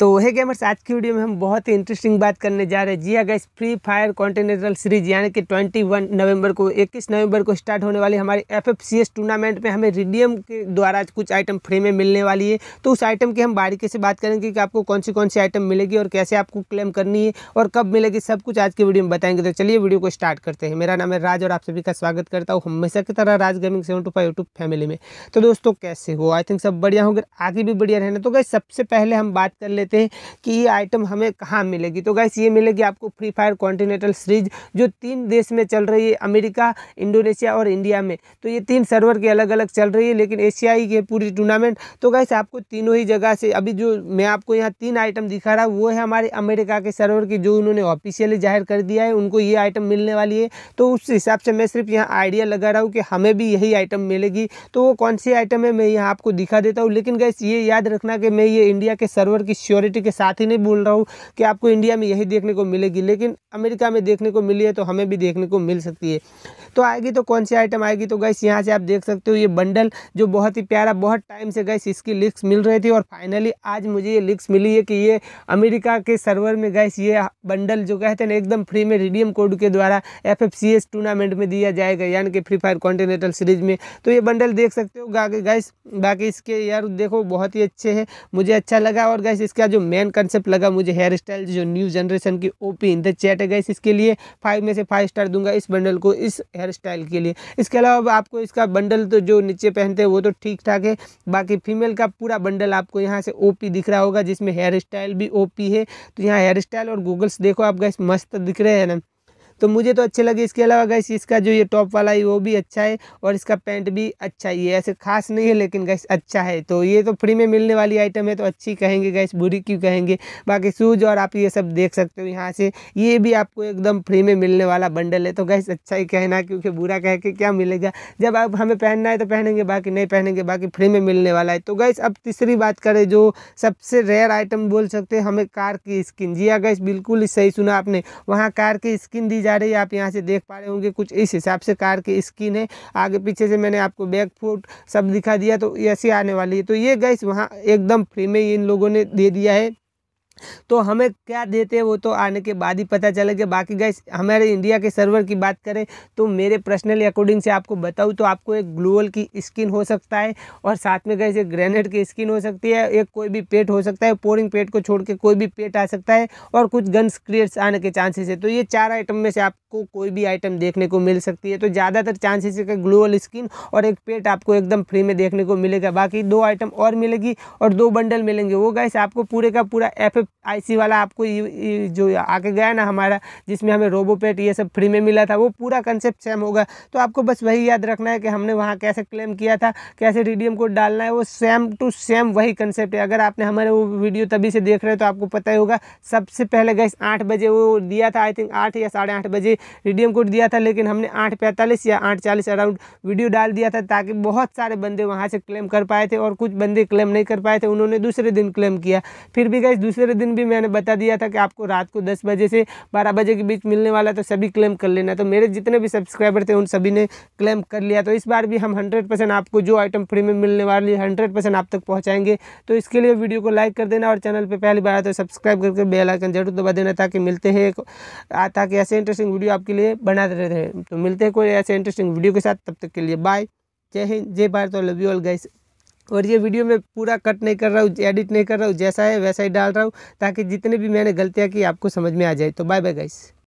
तो हे गेमर्स आज की वीडियो में हम बहुत ही इंटरेस्टिंग बात करने जा रहे हैं जी अगर guys free fire continental series यानी कि 21 नवंबर को 21 नवंबर को स्टार्ट होने वाली हमारी एफ टूर्नामेंट में हमें रिडियम के द्वारा कुछ आइटम फ्री में मिलने वाली है तो उस आइटम की हम बारीकी से बात करेंगे कि आपको कौन सी कौन सी आइटम मिलेगी और कैसे आपको क्लेम करनी है और कब मिलेगी सब कुछ आज की वीडियो में बताएंगे तो चलिए वीडियो को स्टार्ट करते हैं मेरा नाम है राज और आप सभी का स्वागत करता हूँ हमेशा की तरह Raj gaming seven two five YouTube family में तो दोस्तों कैसे हो आई थिंक सब बढ़िया होंगे आगे भी बढ़िया रहना तो गए सबसे पहले हम बात कर लेते हैं कि ये आइटम हमें कहाँ मिलेगी तो गैस ये मिलेगी आपको फ्री फायर कॉन्टीनेंटल सीरीज जो तीन देश में चल रही है अमेरिका इंडोनेशिया और इंडिया में तो ये तीन सर्वर के अलग अलग चल रही है लेकिन एशियाई की पूरी टूर्नामेंट तो गैस आपको तीनों ही जगह से अभी जो मैं आपको यहाँ तीन आइटम दिखा रहा हूँ वो है हमारे अमेरिका के सर्वर की जो उन्होंने ऑफिशियली जाहिर कर दिया है उनको ये आइटम मिलने वाली है तो उस हिसाब से मैं सिर्फ यहाँ आइडिया लगा रहा हूँ कि हमें भी यही आइटम मिलेगी तो वो कौन सी आइटम है मैं यहाँ आपको दिखा देता हूँ लेकिन गैस ये याद रखना कि मैं ये इंडिया के सर्वर की श्योर सिक्योरिटी के साथ ही नहीं बोल रहा हूँ कि आपको इंडिया में यही देखने को मिलेगी लेकिन अमेरिका में देखने को मिली है तो हमें भी देखने को मिल सकती है तो आएगी तो कौन सी आइटम आएगी तो गैस यहाँ से आप देख सकते हो ये बंडल जो बहुत ही प्यारा बहुत टाइम से गैस इसकी लिक्स मिल रही थी और फाइनली आज मुझे ये लिक्स मिली है कि ये अमेरिका के सर्वर में गैस ये बंडल जो कहते हैं एकदम फ्री में रिडियम कोड के द्वारा एफ टूर्नामेंट में दिया जाएगा यानी कि फ्री फायर कॉन्टिनेंटल सीरीज में तो ये बंडल देख सकते हो गैस बाकी इसके यार देखो बहुत ही अच्छे हैं मुझे अच्छा लगा और गैस इसका का जो मेन कंसेप्ट लगा मुझे हेयर स्टाइल जो न्यू जनरेशन की ओपी इन द चैट है गैस इसके लिए फाइव में से फाइव स्टार दूंगा इस बंडल को इस हेयर स्टाइल के लिए इसके अलावा आपको इसका बंडल तो जो नीचे पहनते हैं वो तो ठीक ठाक है बाकी फीमेल का पूरा बंडल आपको यहाँ से ओ दिख रहा होगा जिसमें हेयर स्टाइल भी ओ है तो यहाँ हेयर स्टाइल और गूगल्स देखो आप गैस मस्त दिख रहे हैं ना तो मुझे तो अच्छे लगे इसके अलावा गैस इसका जो ये टॉप वाला है वो भी अच्छा है और इसका पैंट भी अच्छा ही है ऐसे खास नहीं है लेकिन गैस अच्छा है तो ये तो फ्री में मिलने वाली आइटम है तो अच्छी कहेंगे गैस बुरी क्यों कहेंगे बाकी शूज़ और आप ये सब देख सकते हो यहाँ से ये भी आपको एकदम फ्री में मिलने वाला बंडल है तो गैस अच्छा ही कहना क्योंकि बुरा कह के क्या मिलेगा जब आप हमें पहनना है तो पहनेंगे बाकी नहीं पहनेंगे बाकी फ्री में मिलने वाला है तो गैस अब तीसरी बात करें जो सबसे रेयर आइटम बोल सकते हैं हमें कार की स्किन जी हाँ गैस बिल्कुल सही सुना आपने वहाँ कार की स्किन दी जा रही है आप यहाँ से देख पा रहे होंगे कुछ इस हिसाब से कार की स्किन है आगे पीछे से मैंने आपको बैक फुट सब दिखा दिया तो ऐसी आने वाली है तो ये गैस वहाँ एकदम फ्री में इन लोगों ने दे दिया है तो हमें क्या देते हैं वो तो आने के बाद ही पता चलेगा बाकी गैस हमारे इंडिया के सर्वर की बात करें तो मेरे पर्सनल अकॉर्डिंग से आपको बताऊँ तो आपको एक ग्लोअल की स्किन हो सकता है और साथ में गैस एक ग्रेनेड की स्किन हो सकती है एक कोई भी पेट हो सकता है पोरिंग पेट को छोड़ के कोई भी पेट आ सकता है और कुछ गन्स क्रिएट्स आने के चांसेस है तो ये चार आइटम में से आपको कोई भी आइटम देखने को मिल सकती है तो ज़्यादातर चांसेस है ग्लोअल स्किन और एक पेट आपको एकदम फ्री में देखने को मिलेगा बाकी दो आइटम और मिलेगी और दो बंडल मिलेंगे वो गैस आपको पूरे का पूरा एफ आईसी वाला आपको ये जो आके गया ना हमारा जिसमें हमें रोबोपेट ये सब फ्री में मिला था वो पूरा कंसेप्ट सेम होगा तो आपको बस वही याद रखना है कि हमने वहाँ कैसे क्लेम किया था कैसे रिडीएम कोड डालना है वो सेम टू सेम वही कंसेप्ट है अगर आपने हमारे वो वीडियो तभी से देख रहे हो तो आपको पता ही होगा सबसे पहले गए आठ बजे वो दिया था आई थिंक आठ या साढ़े आठ बजे रिडीएम कोड दिया था लेकिन हमने आठ पैंतालीस या आठ चालीस अराउंड वीडियो डाल दिया था ताकि बहुत सारे बंदे वहाँ से क्लेम कर पाए थे और कुछ बंदे क्लेम नहीं कर पाए थे उन्होंने दूसरे दिन क्लेम किया फिर भी गए दूसरे दिन भी मैंने बता दिया था कि आपको रात को दस बजे से बारह बजे के बीच मिलने वाला तो सभी क्लेम कर लेना तो मेरे जितने भी सब्सक्राइबर थे उन सभी ने क्लेम कर लिया तो इस बार भी हम हंड्रेड आपको जो आइटम फ्री में मिलने वाली है हंड्रेड आप तक पहुँचाएंगे तो इसके लिए वीडियो को लाइक कर देना और चैनल पर पहली बार तो सब्सक्राइब करके बेलाइकन जरूर दबा देना ताकि मिलते हैं ताकि ऐसे इंटरेस्टिंग वीडियो आपके लिए बनाते रहते हैं तो मिलते हैं कोई ऐसे इंटरेस्टिंग वीडियो के साथ तब तक के लिए बाय जय हिंद जय भारत और लव यू ऑल गाइस और ये वीडियो मैं पूरा कट नहीं कर रहा हूँ एडिट नहीं कर रहा हूँ जैसा है वैसा ही डाल रहा हूँ ताकि जितने भी मैंने गलतियाँ की आपको समझ में आ जाए तो बाय बाय गाइस